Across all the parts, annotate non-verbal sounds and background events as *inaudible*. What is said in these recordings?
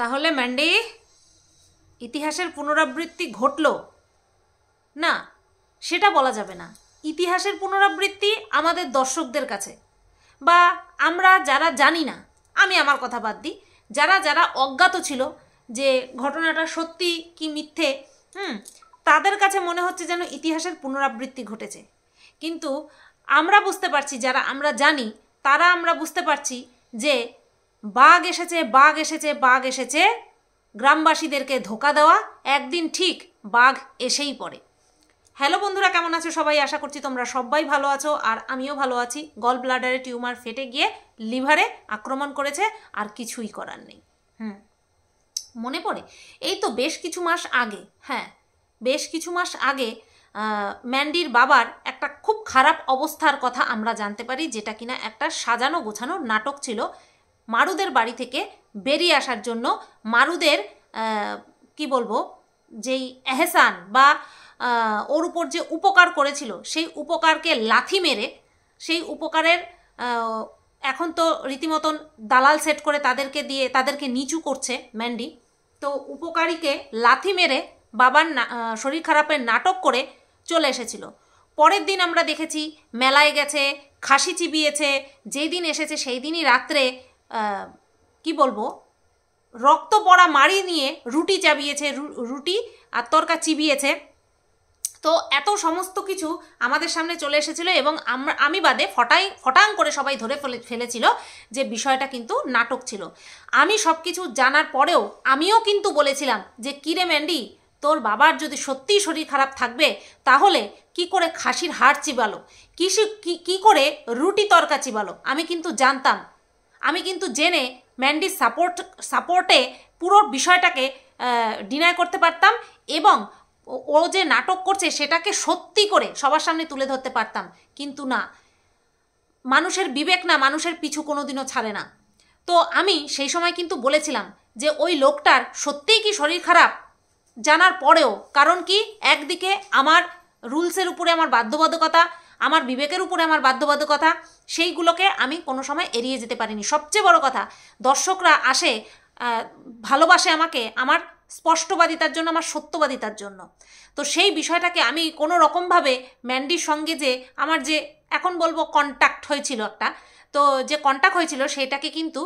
তাহলে ম্যান্ডি ইতিহাসের পুনরাবৃত্তি ঘটল না সেটা বলা যাবে না ইতিহাসের পুনরাবৃত্তি আমাদের দর্শকদের কাছে বা আমরা যারা জানি না আমি আমার কথা বাদ দিই যারা যারা অজ্ঞাত ছিল যে ঘটনাটা সত্যি কি মিথ্যে হুম তাদের কাছে মনে হচ্ছে যেন ইতিহাসের পুনরাবৃত্তি ঘটেছে কিন্তু আমরা বুঝতে পারছি যারা আমরা জানি তারা আমরা বুঝতে পারছি যে বাঘ এসেছে বাঘ এসেছে বাঘ এসেছে গ্রামবাসীদেরকে ধোকা দেওয়া একদিন ঠিক বাঘ এসেই পড়ে হ্যালো বন্ধুরা কেমন আছো সবাই আশা করছি তোমরা সবাই ভালো আছো আর আমিও ভালো আছি গল ব্লাডারে টিউমার ফেটে গিয়ে লিভারে আক্রমণ করেছে আর কিছুই করার নেই হুম মনে পড়ে এই তো বেশ কিছু মাস আগে হ্যাঁ বেশ কিছু মাস আগে ম্যান্ডির বাবার একটা খুব খারাপ অবস্থার কথা আমরা জানতে পারি যেটা কিনা একটা সাজানো গোছানো নাটক ছিল মারুদের বাড়ি থেকে বেরিয়ে আসার জন্য মারুদের কি বলবো যেই এহসান বা ওর উপর যে উপকার করেছিল সেই উপকারকে লাথি মেরে সেই উপকারের এখন তো রীতিমতন দালাল সেট করে তাদেরকে দিয়ে তাদেরকে নিচু করছে ম্যান্ডি তো উপকারীকে লাথি মেরে বাবার শরীর খারাপের নাটক করে চলে এসেছিল পরের দিন আমরা দেখেছি মেলায় গেছে খাসি চিবিয়েছে যেদিন দিন এসেছে সেই দিনই রাত্রে কি বলবো রক্ত পড়া মারি নিয়ে রুটি চাবিয়েছে রুটি আর তরকা চিবিয়েছে তো এত সমস্ত কিছু আমাদের সামনে চলে এসেছিল এবং আমরা আমি বাদে ফটাই ফটাং করে সবাই ধরে ফেলে ফেলেছিল যে বিষয়টা কিন্তু নাটক ছিল আমি সব কিছু জানার পরেও আমিও কিন্তু বলেছিলাম যে কিরে ম্যান্ডি তোর বাবার যদি সত্যিই শরীর খারাপ থাকবে তাহলে কি করে খাসির হাড় চিবালো কিসে কি করে রুটি তরকা চিবালো আমি কিন্তু জানতাম আমি কিন্তু জেনে ম্যান্ডির সাপোর্ট সাপোর্টে পুরো বিষয়টাকে ডিনাই করতে পারতাম এবং ও যে নাটক করছে সেটাকে সত্যি করে সবার সামনে তুলে ধরতে পারতাম কিন্তু না মানুষের বিবেক না মানুষের পিছু কোনোদিনও ছাড়ে না তো আমি সেই সময় কিন্তু বলেছিলাম যে ওই লোকটার সত্যিই কি শরীর খারাপ জানার পরেও কারণ কি একদিকে আমার রুলসের উপরে আমার বাধ্যবাধকতা আমার বিবেকের উপরে আমার বাধ্যবাধকতা সেইগুলোকে আমি কোনো সময় এড়িয়ে যেতে পারিনি সবচেয়ে বড় কথা দর্শকরা আসে ভালোবাসে আমাকে আমার স্পষ্টবাদিতার জন্য আমার সত্যবাদিতার জন্য তো সেই বিষয়টাকে আমি কোনো রকমভাবে ম্যান্ডির সঙ্গে যে আমার যে এখন বলবো কন্ট্যাক্ট হয়েছিল একটা তো যে কন্ট্যাক্ট হয়েছিল সেটাকে কিন্তু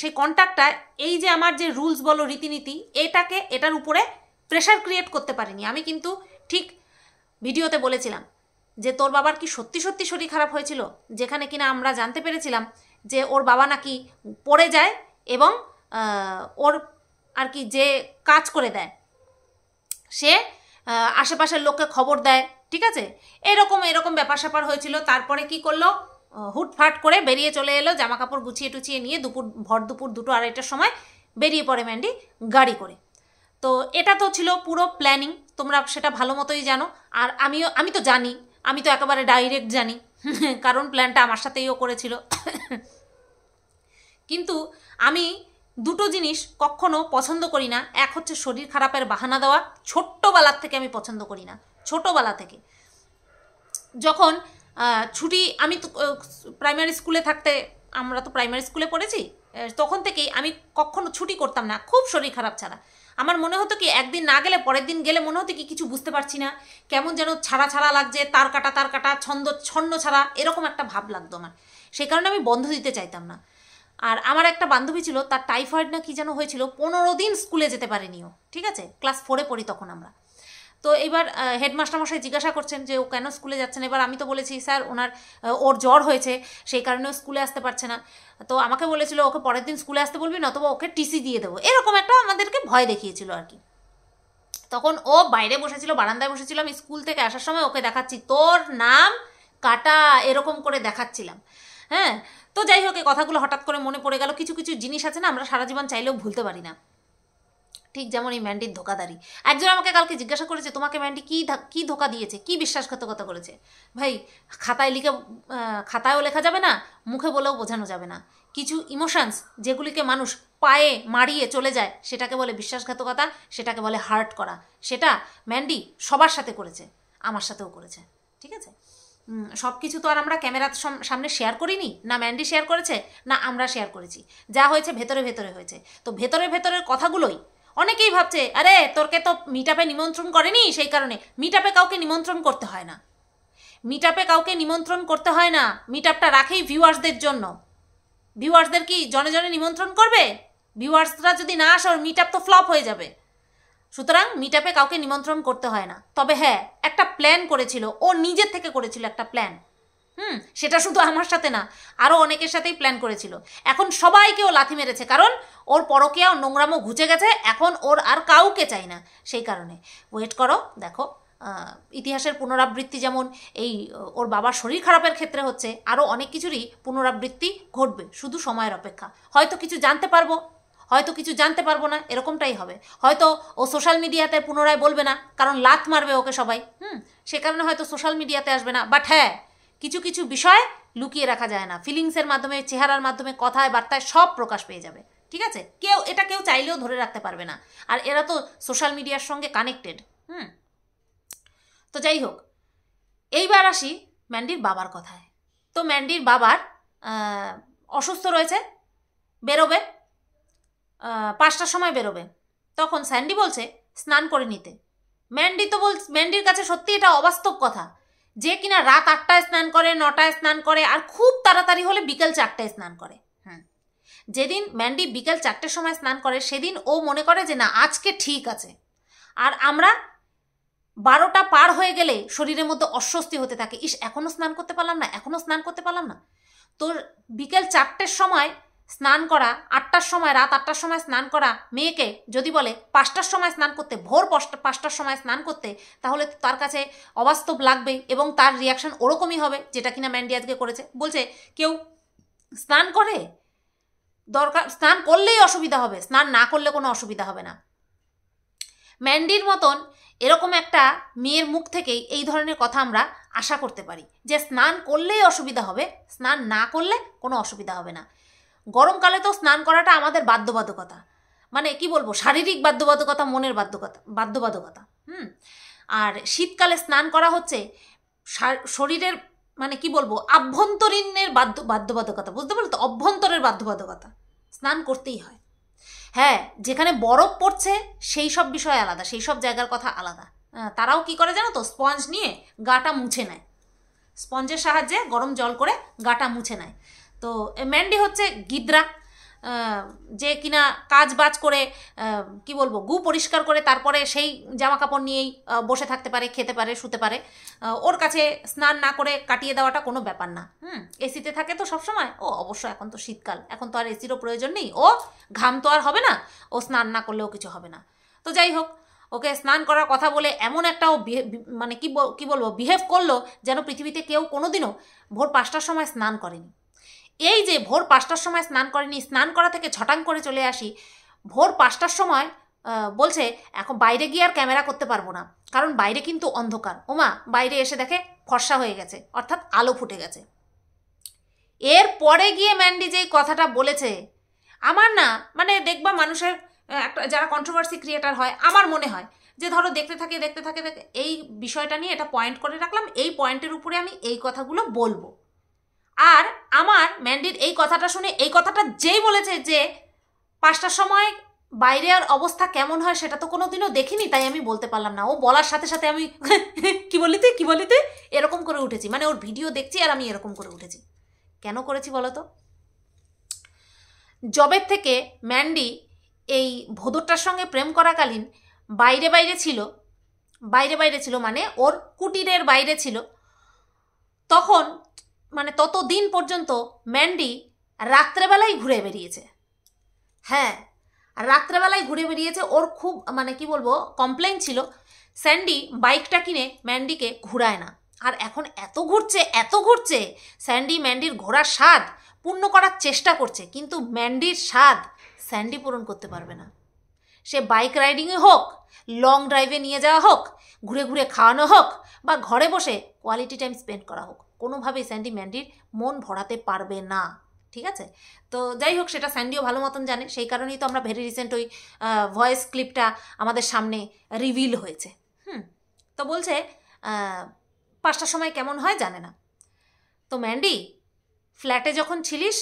সেই কন্ট্যাক্টটা এই যে আমার যে রুলস বলো রীতিনীতি এটাকে এটার উপরে প্রেশার ক্রিয়েট করতে পারিনি আমি কিন্তু ঠিক ভিডিওতে বলেছিলাম যে তোর বাবার কি সত্যি সত্যি শরীর খারাপ হয়েছিল যেখানে কিনা আমরা জানতে পেরেছিলাম যে ওর বাবা নাকি পড়ে যায় এবং ওর আর কি যে কাজ করে দেয় সে আশেপাশের লোককে খবর দেয় ঠিক আছে এরকম এরকম ব্যাপার স্যাপার হয়েছিল তারপরে কি করলো হুটফাট করে বেরিয়ে চলে এলো জামা কাপড় গুছিয়ে টুছিয়ে নিয়ে দুপুর ভর দুপুর দুটো আড়াইটার সময় বেরিয়ে পড়ে ম্যান্ডি গাড়ি করে তো এটা তো ছিল পুরো প্ল্যানিং তোমরা সেটা ভালো মতোই জানো আর আমিও আমি তো জানি আমি তো একেবারে ডাইরেক্ট জানি কারণ প্ল্যানটা আমার সাথেই ও করেছিল কিন্তু আমি দুটো জিনিস কখনো পছন্দ করি না এক হচ্ছে শরীর খারাপের বাহানা দেওয়া ছোট্টবেলার থেকে আমি পছন্দ করি না ছোটোবেলা থেকে যখন ছুটি আমি তো প্রাইমারি স্কুলে থাকতে আমরা তো প্রাইমারি স্কুলে পড়েছি তখন থেকেই আমি কখনো ছুটি করতাম না খুব শরীর খারাপ ছাড়া আমার মনে হতো কি একদিন না গেলে পরের দিন গেলে মনে হতো কি কিছু বুঝতে পারছি না কেমন যেন ছাড়া ছাড়া লাগছে তার কাটা তার কাটা ছন্দ ছন্ন ছাড়া এরকম একটা ভাব লাগতো আমার সেই কারণে আমি বন্ধ দিতে চাইতাম না আর আমার একটা বান্ধবী ছিল তার টাইফয়েড না কি যেন হয়েছিল পনেরো দিন স্কুলে যেতে পারেনি ও ঠিক আছে ক্লাস ফোরে পড়ি তখন আমরা তো এবার হেডমাস্টারমশাই জিজ্ঞাসা করছেন যে ও কেন স্কুলে যাচ্ছেন এবার আমি তো বলেছি স্যার ওনার ওর জ্বর হয়েছে সেই কারণে স্কুলে আসতে পারছে না তো আমাকে বলেছিল ওকে পরের দিন স্কুলে আসতে বলবি নতবা ওকে টিসি দিয়ে দেবো এরকম একটা আমাদেরকে ভয় দেখিয়েছিল আর কি তখন ও বাইরে বসেছিল বারান্দায় বসেছিল আমি স্কুল থেকে আসার সময় ওকে দেখাচ্ছি তোর নাম কাটা এরকম করে দেখাচ্ছিলাম হ্যাঁ তো যাই হোক এই কথাগুলো হঠাৎ করে মনে পড়ে গেল কিছু কিছু জিনিস আছে না আমরা সারা জীবন চাইলেও ভুলতে পারি না ঠিক যেমন এই ম্যান্ডির ধোকাদারি একজন আমাকে কালকে জিজ্ঞাসা করেছে তোমাকে ম্যান্ডি কী কী ধোকা দিয়েছে কী বিশ্বাসঘাতকতা করেছে ভাই খাতায় লিখে খাতায়ও লেখা যাবে না মুখে বলেও বোঝানো যাবে না কিছু ইমোশানস যেগুলিকে মানুষ পায়ে মারিয়ে চলে যায় সেটাকে বলে বিশ্বাসঘাতকতা সেটাকে বলে হার্ট করা সেটা ম্যান্ডি সবার সাথে করেছে আমার সাথেও করেছে ঠিক আছে সব কিছু তো আর আমরা ক্যামেরার সামনে শেয়ার করিনি না ম্যান্ডি শেয়ার করেছে না আমরা শেয়ার করেছি যা হয়েছে ভেতরে ভেতরে হয়েছে তো ভেতরে ভেতরের কথাগুলোই অনেকেই ভাবছে আরে তোরকে তো আপে নিমন্ত্রণ করেনি সেই কারণে মিট আপে কাউকে নিমন্ত্রণ করতে হয় না আপে কাউকে নিমন্ত্রণ করতে হয় না আপটা রাখেই ভিউয়ার্সদের জন্য ভিউয়ার্সদের কি জনে জনে নিমন্ত্রণ করবে ভিউয়ার্সরা যদি না আসে মিট আপ তো ফ্লপ হয়ে যাবে সুতরাং মিট আপে কাউকে নিমন্ত্রণ করতে হয় না তবে হ্যাঁ একটা প্ল্যান করেছিল ও নিজের থেকে করেছিল একটা প্ল্যান হুম সেটা শুধু আমার সাথে না আরও অনেকের সাথেই প্ল্যান করেছিল এখন সবাইকে ও লাথি মেরেছে কারণ ওর পরকীয়া ও নোংরামো ঘুচে গেছে এখন ওর আর কাউকে চাই না সেই কারণে ওয়েট করো দেখো ইতিহাসের পুনরাবৃত্তি যেমন এই ওর বাবার শরীর খারাপের ক্ষেত্রে হচ্ছে আরও অনেক কিছুরই পুনরাবৃত্তি ঘটবে শুধু সময়ের অপেক্ষা হয়তো কিছু জানতে পারবো হয়তো কিছু জানতে পারবো না এরকমটাই হবে হয়তো ও সোশ্যাল মিডিয়াতে পুনরায় বলবে না কারণ লাত মারবে ওকে সবাই হুম সে কারণে হয়তো সোশ্যাল মিডিয়াতে আসবে না বাট হ্যাঁ কিছু কিছু বিষয় লুকিয়ে রাখা যায় না ফিলিংসের মাধ্যমে চেহারার মাধ্যমে কথায় বার্তায় সব প্রকাশ পেয়ে যাবে ঠিক আছে কেউ এটা কেউ চাইলেও ধরে রাখতে পারবে না আর এরা তো সোশ্যাল মিডিয়ার সঙ্গে কানেক্টেড হুম তো যাই হোক এইবার আসি ম্যান্ডির বাবার কথায় তো ম্যান্ডির বাবার অসুস্থ রয়েছে বেরোবে পাঁচটার সময় বেরোবে তখন স্যান্ডি বলছে স্নান করে নিতে ম্যান্ডি তো বল ম্যান্ডির কাছে সত্যি এটা অবাস্তব কথা যে কিনা রাত আটটায় স্নান করে নটায় স্নান করে আর খুব তাড়াতাড়ি হলে বিকেল চারটায় স্নান করে যেদিন ম্যান্ডি বিকেল চারটের সময় স্নান করে সেদিন ও মনে করে যে না আজকে ঠিক আছে আর আমরা বারোটা পার হয়ে গেলে শরীরের মধ্যে অস্বস্তি হতে থাকে ইস এখনও স্নান করতে পারলাম না এখনও স্নান করতে পারলাম না তো বিকেল চারটের সময় স্নান করা আটটার সময় রাত আটটার সময় স্নান করা মেয়েকে যদি বলে পাঁচটার সময় স্নান করতে ভোর পাঁচটার সময় স্নান করতে তাহলে তার কাছে অবাস্তব লাগবে এবং তার রিয়াকশন ওরকমই হবে যেটা কিনা ম্যান্ডি আজকে করেছে বলছে কেউ স্নান করে দরকার স্নান করলেই অসুবিধা হবে স্নান না করলে কোনো অসুবিধা হবে না ম্যান্ডির মতন এরকম একটা মেয়ের মুখ থেকেই এই ধরনের কথা আমরা আশা করতে পারি যে স্নান করলেই অসুবিধা হবে স্নান না করলে কোনো অসুবিধা হবে না গরমকালে তো স্নান করাটা আমাদের বাধ্যবাধকতা মানে কি বলবো শারীরিক বাধ্যবাধকতা মনের বাধ্যকতা বাধ্যবাধকতা হুম আর শীতকালে স্নান করা হচ্ছে শরীরের মানে কি বলবো আভ্যন্তরীণের বাধ্য বাধ্যবাধকতা বুঝতে পারলো তো অভ্যন্তরের বাধ্যবাধকতা স্নান করতেই হয় হ্যাঁ যেখানে বরফ পড়ছে সেই সব বিষয় আলাদা সেই সব জায়গার কথা আলাদা তারাও কি করে জানো তো স্পঞ্জ নিয়ে গাটা মুছে নেয় স্পঞ্জের সাহায্যে গরম জল করে গাটা মুছে নেয় তো ম্যান্ডি হচ্ছে গিদ্রা যে কিনা কাজ বাজ করে কি বলবো গু পরিষ্কার করে তারপরে সেই জামা কাপড় নিয়েই বসে থাকতে পারে খেতে পারে শুতে পারে ওর কাছে স্নান না করে কাটিয়ে দেওয়াটা কোনো ব্যাপার না হুম এসিতে থাকে তো সবসময় ও অবশ্য এখন তো শীতকাল এখন তো আর এসিরও প্রয়োজন নেই ও ঘাম তো আর হবে না ও স্নান না করলেও কিছু হবে না তো যাই হোক ওকে স্নান করার কথা বলে এমন একটা ও মানে কি বলবো বিহেভ করলো যেন পৃথিবীতে কেউ কোনোদিনও ভোর পাঁচটার সময় স্নান করেনি এই যে ভোর পাঁচটার সময় স্নান করেনি স্নান করা থেকে ছটাং করে চলে আসি ভোর পাঁচটার সময় বলছে এখন বাইরে গিয়ে আর ক্যামেরা করতে পারবো না কারণ বাইরে কিন্তু অন্ধকার ওমা বাইরে এসে দেখে ফর্সা হয়ে গেছে অর্থাৎ আলো ফুটে গেছে এর পরে গিয়ে ম্যান্ডি যে কথাটা বলেছে আমার না মানে দেখবা মানুষের একটা যারা কন্ট্রোভার্সি ক্রিয়েটার হয় আমার মনে হয় যে ধরো দেখতে থাকে দেখতে থাকে এই বিষয়টা নিয়ে এটা পয়েন্ট করে রাখলাম এই পয়েন্টের উপরে আমি এই কথাগুলো বলবো আর আমার ম্যান্ডির এই কথাটা শুনে এই কথাটা যেই বলেছে যে পাঁচটার সময় বাইরে আর অবস্থা কেমন হয় সেটা তো কোনো দিনও দেখিনি তাই আমি বলতে পারলাম না ও বলার সাথে সাথে আমি *laughs* কি বলিতে বলি বলিতে এরকম করে উঠেছি মানে ওর ভিডিও দেখছি আর আমি এরকম করে উঠেছি কেন করেছি বলো তো জবের থেকে ম্যান্ডি এই ভোদরটার সঙ্গে প্রেম করাকালীন বাইরে বাইরে ছিল বাইরে বাইরে ছিল মানে ওর কুটিরের বাইরে ছিল তখন মানে ততদিন পর্যন্ত ম্যান্ডি রাত্রেবেলায় ঘুরে বেরিয়েছে হ্যাঁ রাত্রেবেলায় ঘুরে বেরিয়েছে ওর খুব মানে কি বলবো কমপ্লেন ছিল স্যান্ডি বাইকটা কিনে ম্যান্ডিকে ঘুরায় না আর এখন এত ঘুরছে এত ঘুরছে স্যান্ডি ম্যান্ডির ঘোরার স্বাদ পূর্ণ করার চেষ্টা করছে কিন্তু ম্যান্ডির স্বাদ স্যান্ডি পূরণ করতে পারবে না সে বাইক রাইডিংয়ে হোক লং ড্রাইভে নিয়ে যাওয়া হোক ঘুরে ঘুরে খাওয়ানো হোক বা ঘরে বসে কোয়ালিটি টাইম স্পেন্ড করা হোক কোনোভাবেই স্যান্ডি ম্যান্ডির মন ভরাতে পারবে না ঠিক আছে তো যাই হোক সেটা স্যান্ডিও ভালো মতন জানে সেই কারণেই তো আমরা ভেরি রিসেন্ট ওই ভয়েস ক্লিপটা আমাদের সামনে রিভিল হয়েছে হুম তো বলছে পাঁচটার সময় কেমন হয় জানে না তো ম্যান্ডি ফ্ল্যাটে যখন ছিলিস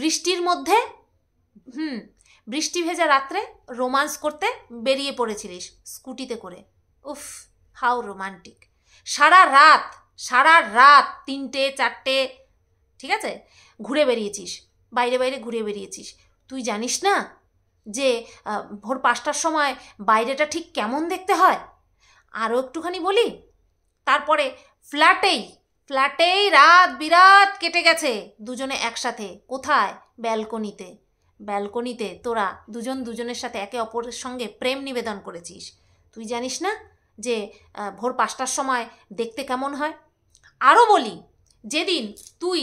বৃষ্টির মধ্যে হুম বৃষ্টি ভেজা রাত্রে রোমান্স করতে বেরিয়ে পড়েছিলিস স্কুটিতে করে উফ হাউ রোমান্টিক সারা রাত সারা রাত তিনটে চারটে ঠিক আছে ঘুরে বেরিয়েছিস বাইরে বাইরে ঘুরে বেরিয়েছিস তুই জানিস না যে ভোর পাঁচটার সময় বাইরেটা ঠিক কেমন দেখতে হয় আরও একটুখানি বলি তারপরে ফ্ল্যাটেই ফ্ল্যাটেই রাত বিরাত কেটে গেছে দুজনে একসাথে কোথায় ব্যালকনিতে ব্যালকনিতে তোরা দুজন দুজনের সাথে একে অপরের সঙ্গে প্রেম নিবেদন করেছিস তুই জানিস না যে ভোর পাঁচটার সময় দেখতে কেমন হয় আরও বলি যেদিন তুই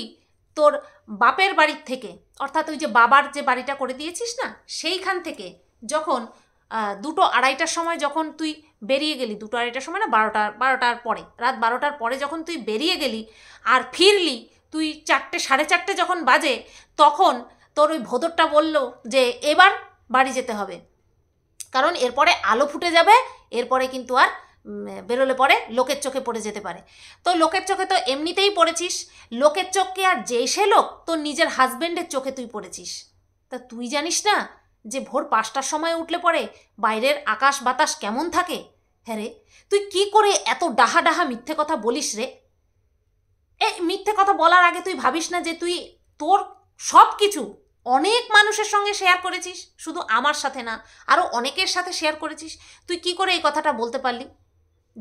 তোর বাপের বাড়ির থেকে অর্থাৎ ওই যে বাবার যে বাড়িটা করে দিয়েছিস না সেইখান থেকে যখন দুটো আড়াইটার সময় যখন তুই বেরিয়ে গেলি দুটো আড়াইটার সময় না বারোটা বারোটার পরে রাত বারোটার পরে যখন তুই বেরিয়ে গেলি আর ফিরলি তুই চারটে সাড়ে চারটে যখন বাজে তখন তোর ওই ভোদরটা বলল যে এবার বাড়ি যেতে হবে কারণ এরপরে আলো ফুটে যাবে এরপরে কিন্তু আর বেরোলে পরে লোকের চোখে পড়ে যেতে পারে তো লোকের চোখে তো এমনিতেই পড়েছিস লোকের চোখকে আর যে সে লোক তোর নিজের হাজব্যান্ডের চোখে তুই পড়েছিস তা তুই জানিস না যে ভোর পাঁচটার সময় উঠলে পরে বাইরের আকাশ বাতাস কেমন থাকে হ্যাঁ রে তুই কি করে এত ডাহা ডাহা মিথ্যে কথা বলিস রে এ মিথ্যে কথা বলার আগে তুই ভাবিস না যে তুই তোর সব কিছু অনেক মানুষের সঙ্গে শেয়ার করেছিস শুধু আমার সাথে না আরও অনেকের সাথে শেয়ার করেছিস তুই কি করে এই কথাটা বলতে পারলি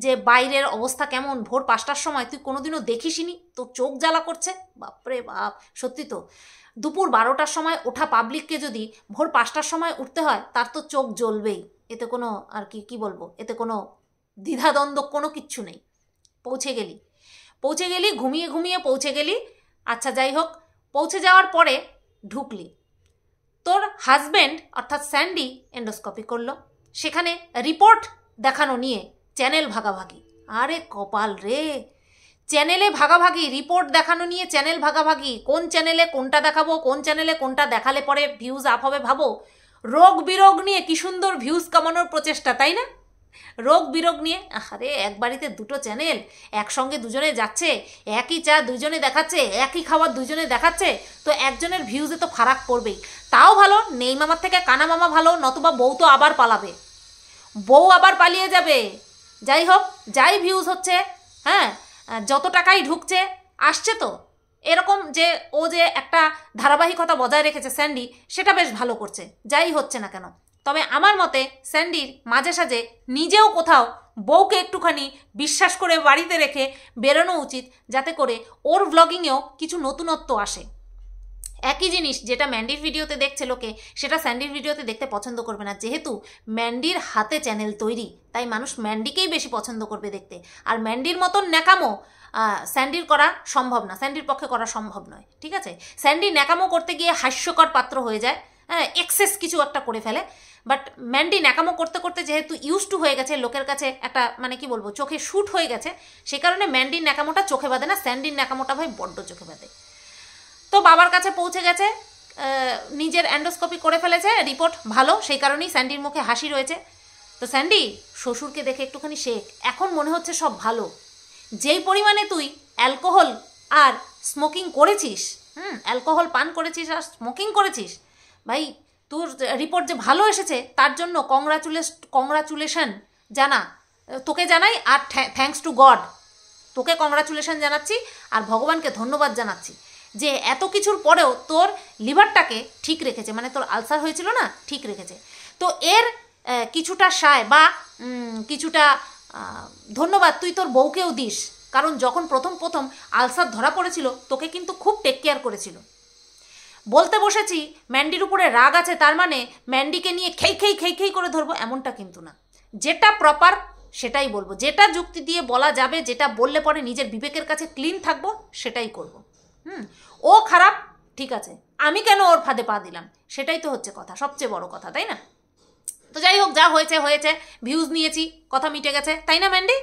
যে বাইরের অবস্থা কেমন ভোর পাঁচটার সময় তুই কোনোদিনও দেখিসনি তোর চোখ জ্বালা করছে বাপরে বাপ সত্যি তো দুপুর বারোটার সময় ওঠা পাবলিককে যদি ভোর পাঁচটার সময় উঠতে হয় তার তো চোখ জ্বলবেই এতে কোনো আর কি কি বলবো এতে কোনো দ্বিধাদ্বন্দ্ব কোনো কিচ্ছু নেই পৌঁছে গেলি পৌঁছে গেলি ঘুমিয়ে ঘুমিয়ে পৌঁছে গেলি আচ্ছা যাই হোক পৌঁছে যাওয়ার পরে ঢুকলি তোর হাজব্যান্ড অর্থাৎ স্যান্ডি এন্ডোস্কপি করলো সেখানে রিপোর্ট দেখানো নিয়ে চ্যানেল ভাগাভাগি আরে কপাল রে চ্যানেলে ভাগাভাগি রিপোর্ট দেখানো নিয়ে চ্যানেল ভাগাভাগি কোন চ্যানেলে কোনটা দেখাবো কোন চ্যানেলে কোনটা দেখালে পরে ভিউজ আপ হবে ভাবো রোগ বিরোগ নিয়ে কি সুন্দর ভিউজ কামানোর প্রচেষ্টা তাই না রোগ বিরোগ নিয়ে আরে এক বাড়িতে দুটো চ্যানেল একসঙ্গে দুজনে যাচ্ছে একই চা দুজনে দেখাচ্ছে একই খাবার দুজনে দেখাচ্ছে তো একজনের ভিউজে তো ফারাক পড়বেই তাও ভালো নেই মামার থেকে কানা মামা ভালো নতুবা বউ তো আবার পালাবে বউ আবার পালিয়ে যাবে যাই হোক যাই ভিউজ হচ্ছে হ্যাঁ যত টাকাই ঢুকছে আসছে তো এরকম যে ও যে একটা ধারাবাহিকতা বজায় রেখেছে স্যান্ডি সেটা বেশ ভালো করছে যাই হচ্ছে না কেন তবে আমার মতে স্যান্ডির মাঝে সাঝে নিজেও কোথাও বউকে একটুখানি বিশ্বাস করে বাড়িতে রেখে বেরোনো উচিত যাতে করে ওর ভ্লগিংয়েও কিছু নতুনত্ব আসে একই জিনিস যেটা ম্যান্ডির ভিডিওতে দেখছে লোকে সেটা স্যান্ডির ভিডিওতে দেখতে পছন্দ করবে না যেহেতু ম্যান্ডির হাতে চ্যানেল তৈরি তাই মানুষ ম্যান্ডিকেই বেশি পছন্দ করবে দেখতে আর ম্যান্ডির মতন ন্যাকামো স্যান্ডির করা সম্ভব না স্যান্ডির পক্ষে করা সম্ভব নয় ঠিক আছে স্যান্ডি ন্যাকামো করতে গিয়ে হাস্যকর পাত্র হয়ে যায় হ্যাঁ এক্সেস কিছু একটা করে ফেলে বাট ম্যান্ডি ন্যাকামো করতে করতে যেহেতু ইউজ টু হয়ে গেছে লোকের কাছে একটা মানে কি বলবো চোখে শ্যুট হয়ে গেছে সে কারণে ম্যান্ডির ন্যাকামোটা চোখে বাঁধে না স্যান্ডির ন্যাকামোটা ভাই বড্ড চোখে বাঁধে তো বাবার কাছে পৌঁছে গেছে নিজের অ্যান্ডোস্কোপি করে ফেলেছে রিপোর্ট ভালো সেই কারণেই স্যান্ডির মুখে হাসি রয়েছে তো স্যান্ডি শ্বশুরকে দেখে একটুখানি শেখ এখন মনে হচ্ছে সব ভালো যেই পরিমাণে তুই অ্যালকোহল আর স্মোকিং করেছিস হুম অ্যালকোহল পান করেছিস আর স্মোকিং করেছিস ভাই তোর রিপোর্ট যে ভালো এসেছে তার জন্য কংগ্রাচুলেস কংগ্রাচুলেশন জানা তোকে জানাই আর থ্যাংকস টু গড তোকে কংগ্রাচুলেশন জানাচ্ছি আর ভগবানকে ধন্যবাদ জানাচ্ছি যে এত কিছুর পরেও তোর লিভারটাকে ঠিক রেখেছে মানে তোর আলসার হয়েছিল না ঠিক রেখেছে তো এর কিছুটা সায় বা কিছুটা ধন্যবাদ তুই তোর বউকেও দিস কারণ যখন প্রথম প্রথম আলসার ধরা পড়েছিল তোকে কিন্তু খুব টেক কেয়ার করেছিল বলতে বসেছি ম্যান্ডির উপরে রাগ আছে তার মানে ম্যান্ডিকে নিয়ে খেই খেই খেই খেই করে ধরবো এমনটা কিন্তু না যেটা প্রপার সেটাই বলবো যেটা যুক্তি দিয়ে বলা যাবে যেটা বললে পরে নিজের বিবেকের কাছে ক্লিন থাকবো সেটাই করবো হুম ও খারাপ ঠিক আছে আমি কেন ওর ফাঁদে পা দিলাম সেটাই তো হচ্ছে কথা সবচেয়ে বড় কথা তাই না তো যাই হোক যা হয়েছে হয়েছে ভিউজ নিয়েছি কথা মিটে গেছে তাই না ম্যান্ডি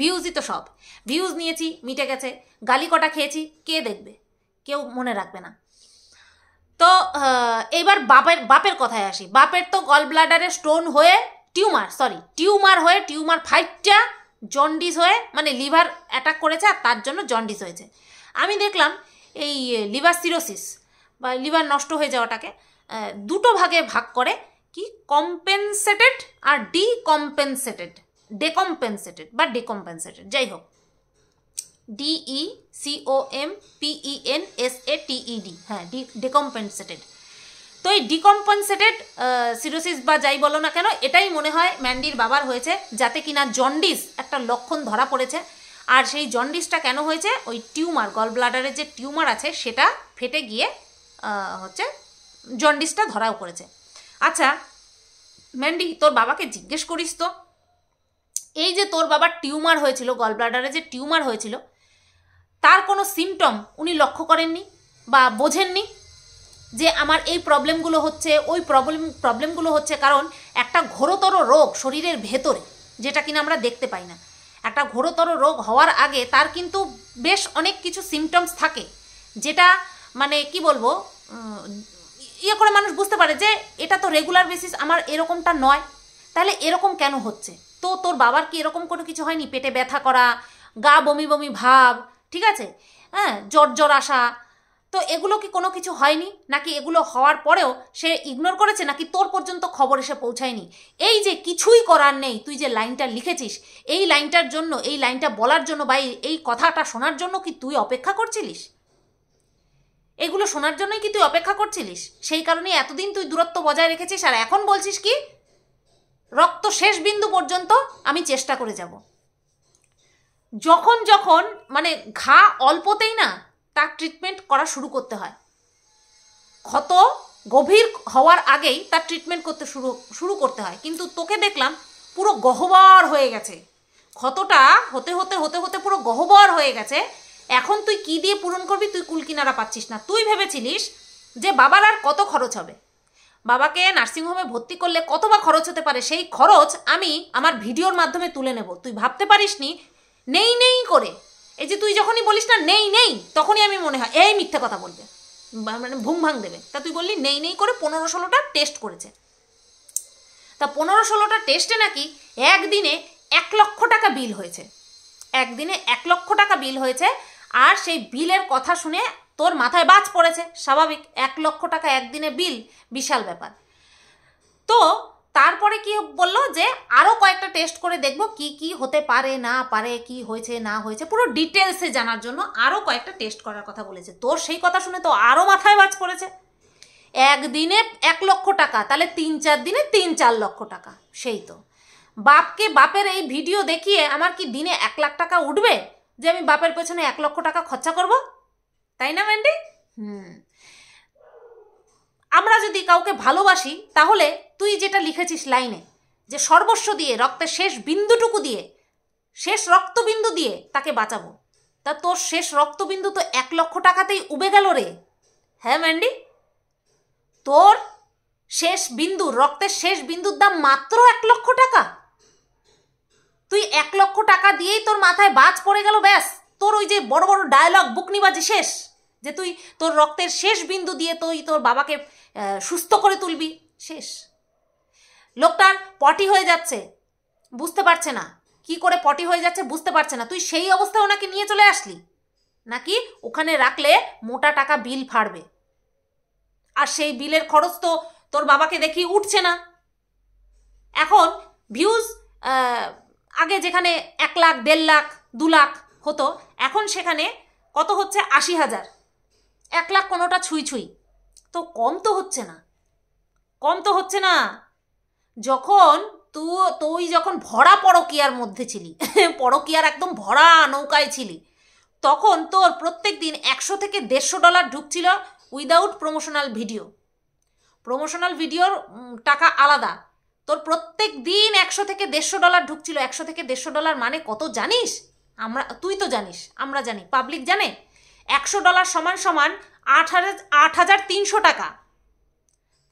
ভিউজই তো সব ভিউজ নিয়েছি মিটে গেছে গালি কটা খেয়েছি কে দেখবে কেউ মনে রাখবে না তো এবার বাপের বাপের কথায় আসি বাপের তো গল ব্লাডারে স্টোন হয়ে টিউমার সরি টিউমার হয়ে টিউমার ফাইটটা জন্ডিস হয়ে মানে লিভার অ্যাটাক করেছে আর তার জন্য জন্ডিস হয়েছে আমি দেখলাম এই লিভার সিরোসিস বা লিভার নষ্ট হয়ে যাওয়াটাকে দুটো ভাগে ভাগ করে কি কম্পেনসেটেড আর ডিকম্পেনসেটেড ডেকম্পেনসেটেড বা ডিকম্পেনসেটেড যাই হোক D E C O M P E N S A T E D হ্যাঁ ডি ডেকম্পেনসেটেড তো এই ডিকম্পেনসেটেড সিরোসিস বা যাই বলো না কেন এটাই মনে হয় ম্যান্ডির বাবার হয়েছে যাতে কিনা জন্ডিস একটা লক্ষণ ধরা পড়েছে আর সেই জন্ডিসটা কেন হয়েছে ওই টিউমার গল ব্লাডারের যে টিউমার আছে সেটা ফেটে গিয়ে হচ্ছে জন্ডিসটা ধরাও করেছে আচ্ছা ম্যান্ডি তোর বাবাকে জিজ্ঞেস করিস তো এই যে তোর বাবার টিউমার হয়েছিল গল ব্লাডারে যে টিউমার হয়েছিল তার কোনো সিমটম উনি লক্ষ্য করেননি বা বোঝেননি যে আমার এই প্রবলেমগুলো হচ্ছে ওই প্রবলেম প্রবলেমগুলো হচ্ছে কারণ একটা ঘোরতর রোগ শরীরের ভেতরে যেটা কিনা আমরা দেখতে পাই না একটা ঘোরতর রোগ হওয়ার আগে তার কিন্তু বেশ অনেক কিছু সিমটমস থাকে যেটা মানে কি বলবো ইয়ে করে মানুষ বুঝতে পারে যে এটা তো রেগুলার বেসিস আমার এরকমটা নয় তাহলে এরকম কেন হচ্ছে তো তোর বাবার কি এরকম কোনো কিছু হয়নি পেটে ব্যথা করা গা বমি বমি ভাব ঠিক আছে হ্যাঁ জ্বর জ্বর আসা তো এগুলো কি কোনো কিছু হয়নি নাকি এগুলো হওয়ার পরেও সে ইগনোর করেছে নাকি তোর পর্যন্ত খবর এসে পৌঁছায়নি এই যে কিছুই করার নেই তুই যে লাইনটা লিখেছিস এই লাইনটার জন্য এই লাইনটা বলার জন্য বা এই কথাটা শোনার জন্য কি তুই অপেক্ষা করছিলিস এগুলো শোনার জন্যই কি তুই অপেক্ষা করছিলিস সেই কারণে এতদিন তুই দূরত্ব বজায় রেখেছিস আর এখন বলছিস কি রক্ত শেষ বিন্দু পর্যন্ত আমি চেষ্টা করে যাব যখন যখন মানে ঘা অল্পতেই না তার ট্রিটমেন্ট করা শুরু করতে হয় ক্ষত গভীর হওয়ার আগেই তার ট্রিটমেন্ট করতে শুরু শুরু করতে হয় কিন্তু তোকে দেখলাম পুরো গহ্বর হয়ে গেছে ক্ষতটা হতে হতে হতে হতে পুরো গহ্বর হয়ে গেছে এখন তুই কি দিয়ে পূরণ করবি তুই কুলকিনারা পাচ্ছিস না তুই ভেবেছিলিস যে বাবার আর কত খরচ হবে বাবাকে নার্সিংহোমে ভর্তি করলে কত বা খরচ হতে পারে সেই খরচ আমি আমার ভিডিওর মাধ্যমে তুলে নেব তুই ভাবতে পারিস নি নেই নেই করে এই যে তুই যখনই বলিস না নেই নেই তখনই আমি মনে হয় এই মিথ্যে কথা বলবে মানে ভুম ভাঙ দেবে তা তুই বললি নেই নেই করে পনেরো ষোলোটা টেস্ট করেছে তা পনেরো ষোলোটা টেস্টে নাকি একদিনে এক লক্ষ টাকা বিল হয়েছে একদিনে এক লক্ষ টাকা বিল হয়েছে আর সেই বিলের কথা শুনে তোর মাথায় বাজ পড়েছে স্বাভাবিক এক লক্ষ টাকা একদিনে বিল বিশাল ব্যাপার তো তারপরে কি বললো যে আরও কয়েকটা টেস্ট করে দেখব কি কি হতে পারে না পারে কি হয়েছে না হয়েছে পুরো ডিটেলসে জানার জন্য আরও কয়েকটা টেস্ট করার কথা বলেছে তোর সেই কথা শুনে তো আরও মাথায় বাজ পড়েছে একদিনে এক লক্ষ টাকা তাহলে তিন চার দিনে তিন চার লক্ষ টাকা সেই তো বাপকে বাপের এই ভিডিও দেখিয়ে আমার কি দিনে এক লাখ টাকা উঠবে যে আমি বাপের পেছনে এক লক্ষ টাকা খরচা করব তাই না ম্যান্ডি হুম আমরা যদি কাউকে ভালোবাসি তাহলে তুই যেটা লিখেছিস লাইনে যে সর্বস্ব দিয়ে রক্তের শেষ বিন্দুটুকু দিয়ে শেষ রক্তবিন্দু দিয়ে তাকে বাঁচাবো তা তোর শেষ রক্তবিন্দু তো এক লক্ষ টাকাতেই উবে গেল রে হ্যাঁ ম্যান্ডি তোর শেষ বিন্দু রক্তের শেষ বিন্দুর দাম মাত্র এক লক্ষ টাকা তুই এক লক্ষ টাকা দিয়েই তোর মাথায় বাজ পড়ে গেল ব্যাস তোর ওই যে বড় বড় ডায়লগ বুকনিবাজি শেষ যে তুই তোর রক্তের শেষ বিন্দু দিয়ে তুই তোর বাবাকে সুস্থ করে তুলবি শেষ লোকটার পটি হয়ে যাচ্ছে বুঝতে পারছে না কি করে পটি হয়ে যাচ্ছে বুঝতে পারছে না তুই সেই অবস্থা ওনাকে নিয়ে চলে আসলি নাকি ওখানে রাখলে মোটা টাকা বিল ফাড়বে আর সেই বিলের খরচ তো তোর বাবাকে দেখি উঠছে না এখন ভিউজ আগে যেখানে এক লাখ দেড় লাখ দু লাখ হতো এখন সেখানে কত হচ্ছে আশি হাজার এক লাখ কোনোটা ছুঁই ছুঁই তো কম তো হচ্ছে না কম তো হচ্ছে না যখন তু তুই যখন ভরা পরকিয়ার মধ্যে ছিলি *laughs* পরকিয়ার একদম ভরা নৌকায় ছিলি তখন তোর প্রত্যেক দিন একশো থেকে দেড়শো ডলার ঢুকছিল উইদাউট প্রমোশনাল ভিডিও প্রমোশনাল ভিডিওর টাকা আলাদা তোর প্রত্যেক দিন একশো থেকে দেড়শো ডলার ঢুকছিল একশো থেকে দেড়শো ডলার মানে কত জানিস আমরা তুই তো জানিস আমরা জানি পাবলিক জানে একশো ডলার সমান সমান আট হাজার আট হাজার তিনশো টাকা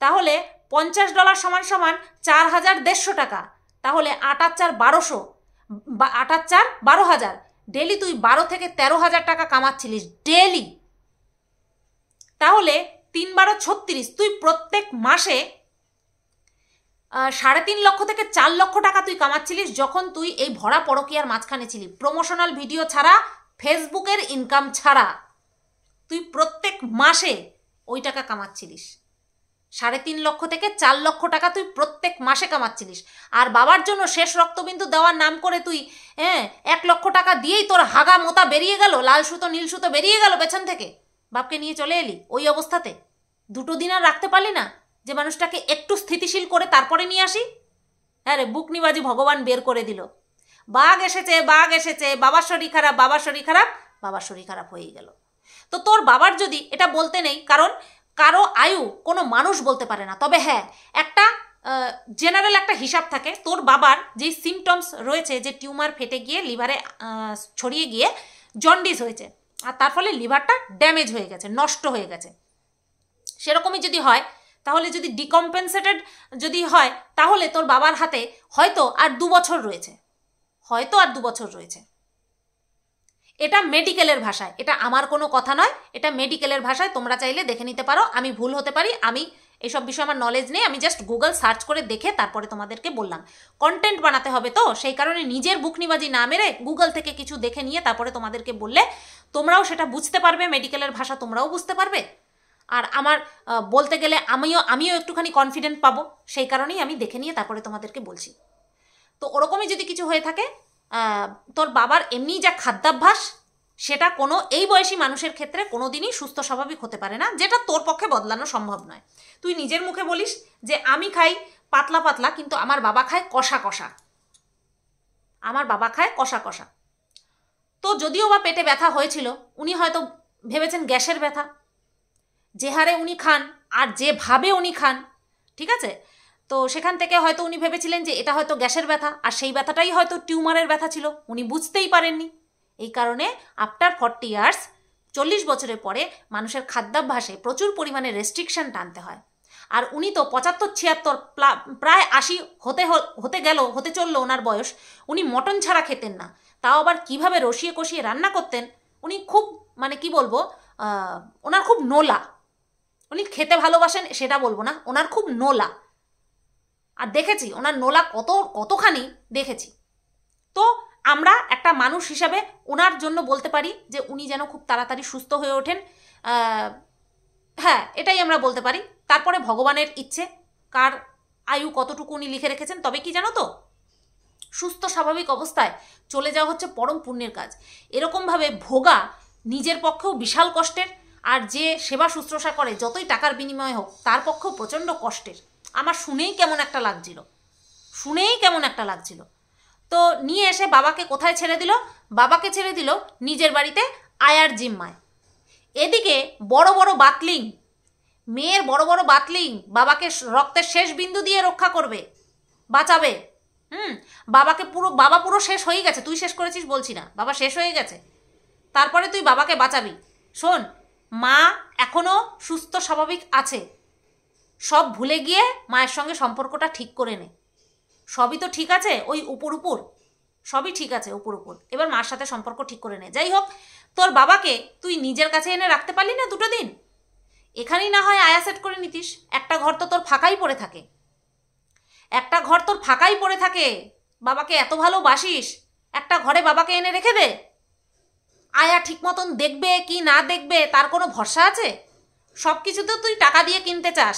তাহলে পঞ্চাশ ডলার সমান সমান চার হাজার দেড়শো টাকা তাহলে আটার চার বারোশো বা আটার চার বারো হাজার ডেলি তুই বারো থেকে তেরো হাজার টাকা কামাচ্ছিলিস ডেলি তাহলে তিন বারো ছত্রিশ তুই প্রত্যেক মাসে সাড়ে তিন লক্ষ থেকে চার লক্ষ টাকা তুই কামাচ্ছিলিস যখন তুই এই ভরা পরকিয়ার মাঝখানে ছিলি প্রমোশনাল ভিডিও ছাড়া ফেসবুকের ইনকাম ছাড়া তুই প্রত্যেক মাসে ওই টাকা কামাচ্ছিলিস সাড়ে তিন লক্ষ থেকে চার লক্ষ টাকা তুই প্রত্যেক মাসে কামাচ্ছিলিস আর বাবার জন্য শেষ রক্তবিন্দু দেওয়ার নাম করে তুই হ্যাঁ এক লক্ষ টাকা দিয়েই তোর হাগা মোতা বেরিয়ে গেল লাল সুতো নীল সুতো বেরিয়ে গেল পেছন থেকে বাপকে নিয়ে চলে এলি ওই অবস্থাতে দুটো দিন আর রাখতে পারলি না যে মানুষটাকে একটু স্থিতিশীল করে তারপরে নিয়ে আসি হ্যাঁ রে বুকনিবাজি ভগবান বের করে দিল বাঘ এসেছে বাঘ এসেছে বাবার শরীর খারাপ বাবার শরীর খারাপ বাবার শরীর খারাপ হয়ে গেল তো তোর বাবার যদি এটা বলতে নেই কারণ কারো আয়ু কোনো মানুষ বলতে পারে না তবে হ্যাঁ একটা জেনারেল একটা হিসাব থাকে তোর বাবার যে সিমটমস রয়েছে যে টিউমার ফেটে গিয়ে লিভারে ছড়িয়ে গিয়ে জন্ডিস হয়েছে আর তার ফলে লিভারটা ড্যামেজ হয়ে গেছে নষ্ট হয়ে গেছে সেরকমই যদি হয় তাহলে যদি ডিকম্পেনসেটেড যদি হয় তাহলে তোর বাবার হাতে হয়তো আর দু বছর রয়েছে হয়তো আর দু বছর রয়েছে এটা মেডিকেলের ভাষায় এটা আমার কোনো কথা নয় এটা মেডিকেলের ভাষায় তোমরা চাইলে দেখে নিতে পারো আমি ভুল হতে পারি আমি এসব বিষয়ে আমার নলেজ নেই আমি জাস্ট গুগল সার্চ করে দেখে তারপরে তোমাদেরকে বললাম কন্টেন্ট বানাতে হবে তো সেই কারণে নিজের বুকনিবাজি না মেরে গুগল থেকে কিছু দেখে নিয়ে তারপরে তোমাদেরকে বললে তোমরাও সেটা বুঝতে পারবে মেডিকেলের ভাষা তোমরাও বুঝতে পারবে আর আমার বলতে গেলে আমিও আমিও একটুখানি কনফিডেন্ট পাবো সেই কারণেই আমি দেখে নিয়ে তারপরে তোমাদেরকে বলছি তো ওরকমই যদি কিছু হয়ে থাকে তোর বাবার এমনি যা খাদ্যাভ্যাস সেটা কোনো এই বয়সী মানুষের ক্ষেত্রে কোনো দিনই সুস্থ স্বাভাবিক হতে পারে না যেটা তোর পক্ষে বদলানো সম্ভব নয় তুই নিজের মুখে বলিস যে আমি খাই পাতলা পাতলা কিন্তু আমার বাবা খায় কষা কষা আমার বাবা খায় কষা কষা তো যদিও বা পেটে ব্যথা হয়েছিল উনি হয়তো ভেবেছেন গ্যাসের ব্যথা যে হারে উনি খান আর যেভাবে উনি খান ঠিক আছে তো সেখান থেকে হয়তো উনি ভেবেছিলেন যে এটা হয়তো গ্যাসের ব্যথা আর সেই ব্যথাটাই হয়তো টিউমারের ব্যথা ছিল উনি বুঝতেই পারেননি এই কারণে আফটার ফর্টি ইয়ার্স চল্লিশ বছরের পরে মানুষের খাদ্যাভ্যাসে প্রচুর পরিমাণে রেস্ট্রিকশন টানতে হয় আর উনি তো পঁচাত্তর ছিয়াত্তর প্রায় আশি হতে হতে গেল হতে চললো ওনার বয়স উনি মটন ছাড়া খেতেন না তাও আবার কিভাবে রসিয়ে কষিয়ে রান্না করতেন উনি খুব মানে কি বলবো ওনার খুব নোলা উনি খেতে ভালোবাসেন সেটা বলবো না ওনার খুব নোলা আর দেখেছি ওনার নোলা কত কতখানি দেখেছি তো আমরা একটা মানুষ হিসাবে ওনার জন্য বলতে পারি যে উনি যেন খুব তাড়াতাড়ি সুস্থ হয়ে ওঠেন হ্যাঁ এটাই আমরা বলতে পারি তারপরে ভগবানের ইচ্ছে কার আয়ু কতটুকু উনি লিখে রেখেছেন তবে কি জানো তো সুস্থ স্বাভাবিক অবস্থায় চলে যাওয়া হচ্ছে পরম পুণ্যের কাজ এরকমভাবে ভোগা নিজের পক্ষেও বিশাল কষ্টের আর যে সেবা শুশ্রূষা করে যতই টাকার বিনিময় হোক তার পক্ষেও প্রচণ্ড কষ্টের আমার শুনেই কেমন একটা লাগছিল শুনেই কেমন একটা লাগছিল তো নিয়ে এসে বাবাকে কোথায় ছেড়ে দিল বাবাকে ছেড়ে দিল নিজের বাড়িতে আয়ার জিম্মায় এদিকে বড় বড় বাতলিং মেয়ের বড় বড় বাতলিং বাবাকে রক্তের শেষ বিন্দু দিয়ে রক্ষা করবে বাঁচাবে হুম বাবাকে পুরো বাবা পুরো শেষ হয়ে গেছে তুই শেষ করেছিস বলছি না বাবা শেষ হয়ে গেছে তারপরে তুই বাবাকে বাঁচাবি শোন মা এখনও সুস্থ স্বাভাবিক আছে সব ভুলে গিয়ে মায়ের সঙ্গে সম্পর্কটা ঠিক করে নে সবই তো ঠিক আছে ওই উপর উপর সবই ঠিক আছে উপর উপর এবার মার সাথে সম্পর্ক ঠিক করে নে যাই হোক তোর বাবাকে তুই নিজের কাছে এনে রাখতে পারলি না দুটো দিন এখানেই না হয় আয়া সেট করে নিতিস একটা ঘর তো তোর ফাঁকাই পড়ে থাকে একটা ঘর তোর ফাঁকাই পড়ে থাকে বাবাকে এত ভালোবাসিস একটা ঘরে বাবাকে এনে রেখে দে আয়া ঠিক মতন দেখবে কি না দেখবে তার কোনো ভরসা আছে সব কিছুতেও তুই টাকা দিয়ে কিনতে চাস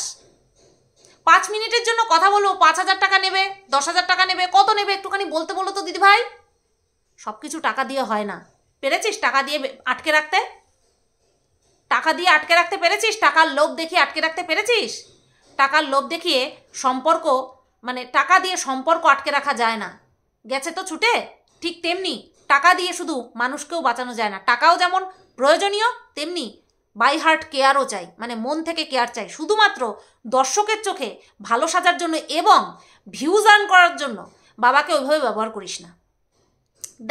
পাঁচ মিনিটের জন্য কথা বলো পাঁচ হাজার টাকা নেবে দশ হাজার টাকা নেবে কত নেবে একটুখানি বলতে বলো তো দিদিভাই সব কিছু টাকা দিয়ে হয় না পেরেছিস টাকা দিয়ে আটকে রাখতে টাকা দিয়ে আটকে রাখতে পেরেছিস টাকার লোভ দেখিয়ে আটকে রাখতে পেরেছিস টাকার লোভ দেখিয়ে সম্পর্ক মানে টাকা দিয়ে সম্পর্ক আটকে রাখা যায় না গেছে তো ছুটে ঠিক তেমনি টাকা দিয়ে শুধু মানুষকেও বাঁচানো যায় না টাকাও যেমন প্রয়োজনীয় তেমনি বাই হার্ট কেয়ারও চাই মানে মন থেকে কেয়ার চাই শুধুমাত্র দর্শকের চোখে ভালো সাজার জন্য এবং ভিউজ আর্ন করার জন্য বাবাকে ওইভাবে ব্যবহার করিস না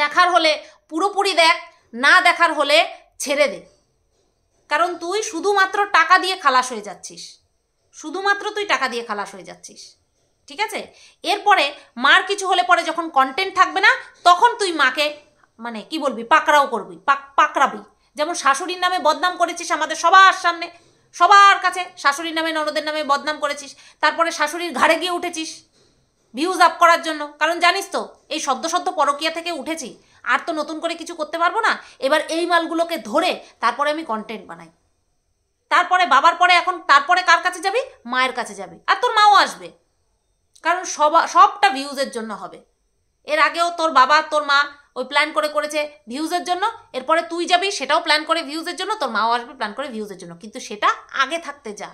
দেখার হলে পুরোপুরি দেখ না দেখার হলে ছেড়ে দে কারণ তুই শুধুমাত্র টাকা দিয়ে খালাস হয়ে যাচ্ছিস শুধুমাত্র তুই টাকা দিয়ে খালাস হয়ে যাচ্ছিস ঠিক আছে এরপরে মার কিছু হলে পরে যখন কন্টেন্ট থাকবে না তখন তুই মাকে মানে কি বলবি পাকড়াও করবি পাক পাকড়াবি যেমন শাশুড়ির নামে বদনাম করেছিস আমাদের সবার সামনে সবার কাছে শাশুড়ির নামে ননদের নামে বদনাম করেছিস তারপরে শাশুড়ির ঘাড়ে গিয়ে উঠেছিস ভিউজ আপ করার জন্য কারণ জানিস তো এই সদ্য সদ্য পরকিয়া থেকে উঠেছি আর তো নতুন করে কিছু করতে পারবো না এবার এই মালগুলোকে ধরে তারপরে আমি কন্টেন্ট বানাই তারপরে বাবার পরে এখন তারপরে কার কাছে যাবি মায়ের কাছে যাবি আর তোর মাও আসবে কারণ সবা সবটা ভিউজের জন্য হবে এর আগেও তোর বাবা তোর মা ওই প্ল্যান করে করেছে ভিউজের জন্য এরপরে তুই যাবি সেটাও প্ল্যান করে ভিউজের জন্য তোর মাও আসবে প্ল্যান করে ভিউজের জন্য কিন্তু সেটা আগে থাকতে যা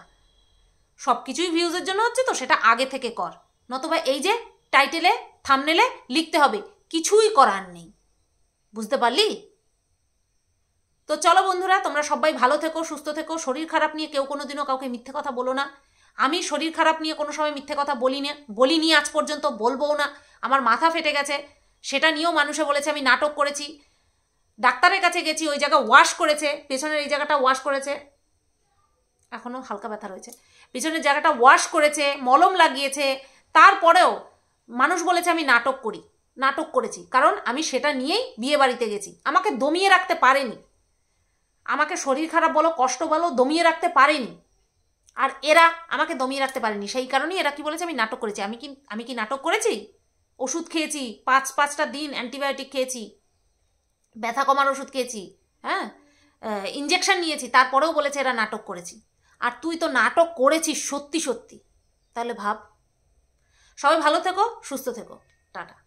সব কিছুই ভিউজের জন্য হচ্ছে তো সেটা আগে থেকে কর নতুবা এই যে টাইটেলে থামনেলে লিখতে হবে কিছুই করার নেই বুঝতে পারলি তো চলো বন্ধুরা তোমরা সবাই ভালো থেকো সুস্থ থেকো শরীর খারাপ নিয়ে কেউ কোনো দিনও কাউকে মিথ্যে কথা বলো না আমি শরীর খারাপ নিয়ে কোনো সময় মিথ্যে কথা বলি না বলিনি আজ পর্যন্ত বলবও না আমার মাথা ফেটে গেছে সেটা নিয়েও মানুষে বলেছে আমি নাটক করেছি ডাক্তারের কাছে গেছি ওই জায়গা ওয়াশ করেছে পেছনের এই জায়গাটা ওয়াশ করেছে এখনও হালকা ব্যথা রয়েছে পেছনের জায়গাটা ওয়াশ করেছে মলম লাগিয়েছে তারপরেও মানুষ বলেছে আমি নাটক করি নাটক করেছি কারণ আমি সেটা নিয়েই বিয়ে বাড়িতে গেছি আমাকে দমিয়ে রাখতে পারেনি আমাকে শরীর খারাপ বলো কষ্ট বলো দমিয়ে রাখতে পারেনি আর এরা আমাকে দমিয়ে রাখতে পারেনি সেই কারণেই এরা কি বলেছে আমি নাটক করেছি আমি কি আমি কি নাটক করেছি ওষুধ খেয়েছি পাঁচ পাঁচটা দিন অ্যান্টিবায়োটিক খেয়েছি ব্যথা কমার ওষুধ খেয়েছি হ্যাঁ ইঞ্জেকশন নিয়েছি তারপরেও বলেছে এরা নাটক করেছি আর তুই তো নাটক করেছিস সত্যি সত্যি তাহলে ভাব সবাই ভালো থেকো সুস্থ থেকো টাটা